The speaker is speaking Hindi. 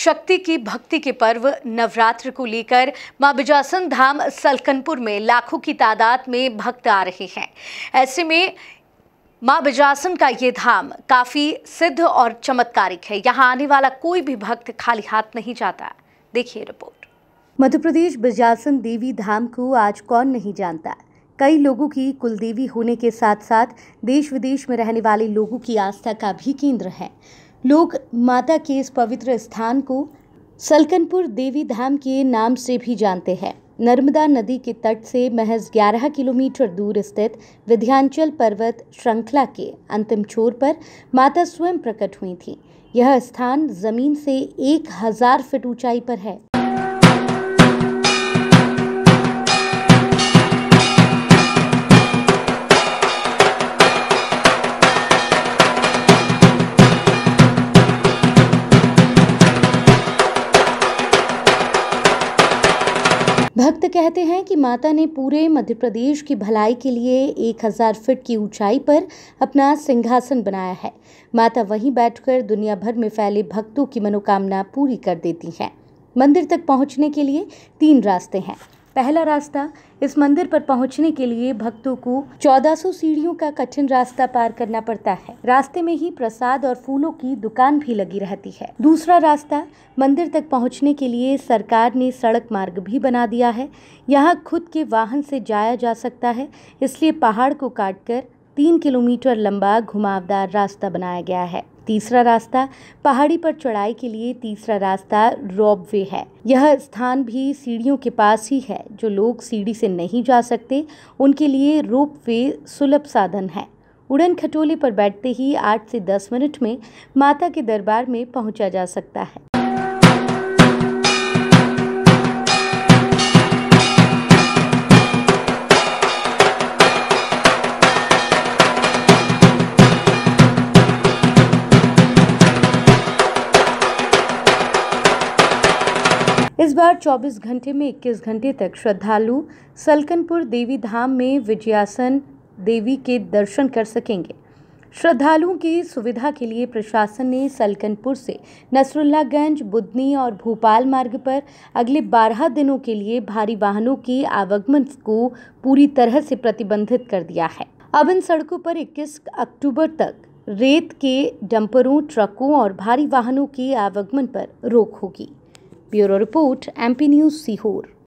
शक्ति की भक्ति के पर्व नवरात्र को लेकर मां बिजासन धाम सलकनपुर में लाखों की तादाद में भक्त आ रहे हैं ऐसे में माँ बिजासन का ये धाम काफ़ी सिद्ध और चमत्कारिक है यहाँ आने वाला कोई भी भक्त खाली हाथ नहीं जाता देखिए रिपोर्ट मध्य प्रदेश बिजासन देवी धाम को आज कौन नहीं जानता कई लोगों की कुलदेवी होने के साथ साथ देश विदेश में रहने वाले लोगों की आस्था का भी केंद्र है लोग माता के इस पवित्र स्थान को सलकनपुर देवी धाम के नाम से भी जानते हैं नर्मदा नदी के तट से महज 11 किलोमीटर दूर स्थित विध्यांचल पर्वत श्रृंखला के अंतिम छोर पर माता स्वयं प्रकट हुई थी यह स्थान जमीन से एक हजार फीट ऊंचाई पर है भक्त कहते हैं कि माता ने पूरे मध्य प्रदेश की भलाई के लिए एक हजार फिट की ऊंचाई पर अपना सिंहासन बनाया है माता वहीं बैठकर दुनिया भर में फैले भक्तों की मनोकामना पूरी कर देती हैं मंदिर तक पहुंचने के लिए तीन रास्ते हैं पहला रास्ता इस मंदिर पर पहुंचने के लिए भक्तों को 1400 सीढ़ियों का कठिन रास्ता पार करना पड़ता है रास्ते में ही प्रसाद और फूलों की दुकान भी लगी रहती है दूसरा रास्ता मंदिर तक पहुंचने के लिए सरकार ने सड़क मार्ग भी बना दिया है यहाँ खुद के वाहन से जाया जा सकता है इसलिए पहाड़ को काटकर तीन किलोमीटर लंबा घुमावदार रास्ता बनाया गया है तीसरा रास्ता पहाड़ी पर चढ़ाई के लिए तीसरा रास्ता रॉप वे है यह स्थान भी सीढ़ियों के पास ही है जो लोग सीढ़ी से नहीं जा सकते उनके लिए रोप वे सुलभ साधन है उड़न खटोले पर बैठते ही आठ से दस मिनट में माता के दरबार में पहुंचा जा सकता है इस बार 24 घंटे में 21 घंटे तक श्रद्धालु सलकनपुर देवी धाम में विजयासन देवी के दर्शन कर सकेंगे श्रद्धालुओं की सुविधा के लिए प्रशासन ने सलकनपुर से नसरुल्लागंज बुधनी और भोपाल मार्ग पर अगले 12 दिनों के लिए भारी वाहनों के आवागमन को पूरी तरह से प्रतिबंधित कर दिया है अब इन सड़कों पर 21 अक्टूबर तक रेत के डंपरों ट्रकों और भारी वाहनों के आवागमन पर रोक होगी bureau report MP news Sehore